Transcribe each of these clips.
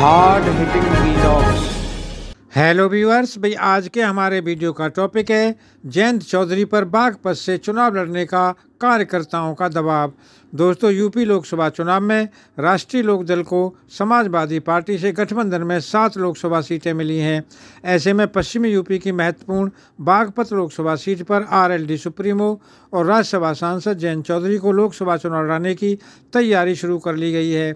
hard hitting hello viewers भाई आज के हमारे वीडियो का टॉपिक है जयंत चौधरी पर बागपत से चुनाव लड़ने का कार्यकर्ताओं का दबाव दोस्तों यूपी लोकसभा चुनाव में राष्ट्रीय लोकदल को समाजवादी पार्टी से गठबंधन में सात लोकसभा सीटें मिली हैं ऐसे में पश्चिमी यूपी की महत्वपूर्ण बागपत लोकसभा सीट पर आरएलडी सुप्रीमो और राज्यसभा सांसद जयंत चौधरी को लोकसभा चुनाव लड़ाने की तैयारी शुरू कर ली गई है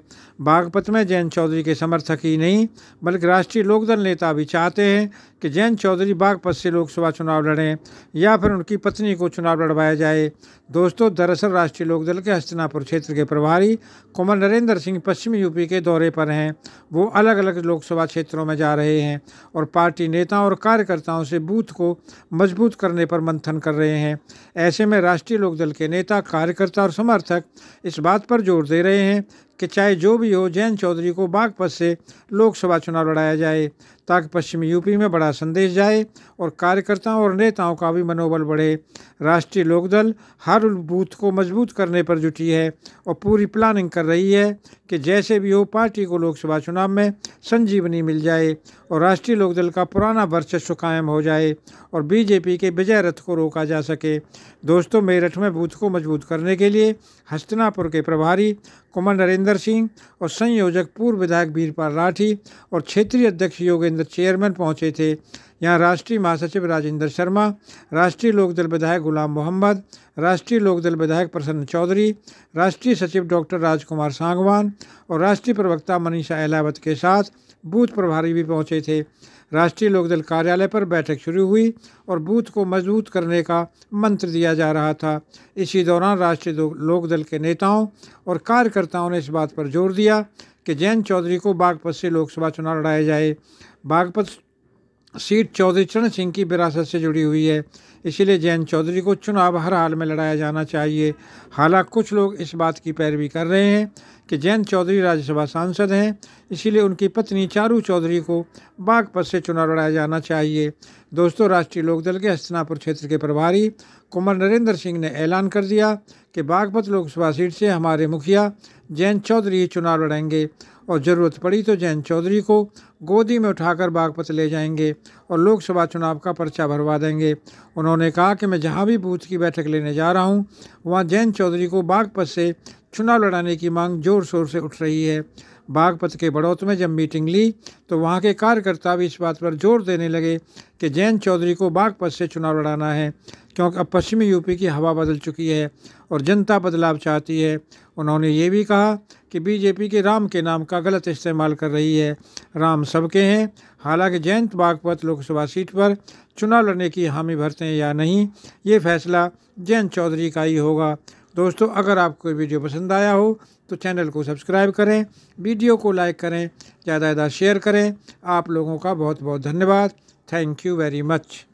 बागपत में जयंत चौधरी के समर्थक ही नहीं बल्कि राष्ट्रीय लोकदल नेता भी चाहते हैं कि जयंत चौधरी बागपत से लोकसभा चुनाव लड़ें या फिर उनकी पत्नी को चुनाव लड़वाया जाए दोस्तों दोस्तों दरअसल राष्ट्रीय लोकदल के हस्तिनापुर क्षेत्र के प्रभारी कुंवर नरेंद्र सिंह पश्चिमी यूपी के दौरे पर हैं वो अलग अलग लोकसभा क्षेत्रों में जा रहे हैं और पार्टी नेताओं और कार्यकर्ताओं से बूथ को मजबूत करने पर मंथन कर रहे हैं ऐसे में राष्ट्रीय लोकदल के नेता कार्यकर्ता और समर्थक इस बात पर जोर दे रहे हैं कि चाहे जो भी हो जैन चौधरी को बागपत से लोकसभा चुनाव लड़ाया जाए ताकि पश्चिमी यूपी में बड़ा संदेश जाए और कार्यकर्ताओं और नेताओं का भी मनोबल बढ़े राष्ट्रीय लोकदल हर बूथ को मजबूत करने पर जुटी है और पूरी प्लानिंग कर रही है कि जैसे भी हो पार्टी को लोकसभा चुनाव में संजीवनी मिल जाए और राष्ट्रीय लोकदल का पुराना वर्चस्व कायम हो जाए और बीजेपी के विजय रथ को रोका जा सके दोस्तों मेरठ में बूथ को मजबूत करने के लिए हस्तनापुर के प्रभारी कुमार नरेंद्र नगर सिंह और संयोजक पूर्व विधायक वीरपाल राठी और क्षेत्रीय अध्यक्ष योगेंद्र चेयरमैन पहुंचे थे यहाँ राष्ट्रीय महासचिव राजेंद्र शर्मा राष्ट्रीय लोकदल विधायक गुलाम मोहम्मद राष्ट्रीय लोकदल विधायक प्रसन्न चौधरी राष्ट्रीय सचिव डॉक्टर राजकुमार सांगवान और राष्ट्रीय प्रवक्ता मनीषा अहलावत के साथ बूथ प्रभारी भी पहुंचे थे राष्ट्रीय लोकदल कार्यालय पर बैठक शुरू हुई और बूथ को मजबूत करने का मंत्र दिया जा रहा था इसी दौरान राष्ट्रीय लोकदल के नेताओं और कार्यकर्ताओं ने इस बात पर जोर दिया कि जैन चौधरी को बागपत से लोकसभा चुनाव लड़ाया जाए बागपत सीट चौधरी चरण सिंह की विरासत से जुड़ी हुई है इसीलिए जयंत चौधरी को चुनाव हर हाल में लड़ाया जाना चाहिए हालांकि कुछ लोग इस बात की पैरवी कर रहे हैं कि जयंत चौधरी राज्यसभा सांसद हैं इसीलिए उनकी पत्नी चारू चौधरी को बागपत से चुनाव लड़ाया जाना चाहिए दोस्तों राष्ट्रीय लोकदल के हस्तनापुर क्षेत्र के प्रभारी कुंवर नरेंद्र सिंह ने ऐलान कर दिया कि बागपत लोकसभा सीट से हमारे मुखिया जयंत चौधरी चुनाव लड़ेंगे और ज़रूरत पड़ी तो जयंत चौधरी को गोदी में उठाकर बागपत ले जाएंगे और लोकसभा चुनाव का पर्चा भरवा देंगे उन्होंने कहा कि मैं जहां भी बूथ की बैठक लेने जा रहा हूं वहां जयंत चौधरी को बागपत से चुनाव लड़ाने की मांग ज़ोर शोर से उठ रही है बागपत के बड़ौत में जब मीटिंग ली तो वहाँ के कार्यकर्ता भी इस बात पर जोर देने लगे कि जैन चौधरी को बागपत से चुनाव लड़ाना है क्योंकि अब पश्चिमी यूपी की हवा बदल चुकी है और जनता बदलाव चाहती है उन्होंने ये भी कहा कि बीजेपी के राम के नाम का गलत इस्तेमाल कर रही है राम सबके हैं हालांकि जयंत बागपत लोकसभा सीट पर चुनाव लड़ने की हामी भरते हैं या नहीं ये फैसला जयंत चौधरी का ही होगा दोस्तों अगर आपको वीडियो पसंद आया हो तो चैनल को सब्सक्राइब करें वीडियो को लाइक करें ज़्यादा ज़्यादा शेयर करें आप लोगों का बहुत बहुत धन्यवाद थैंक यू वेरी मच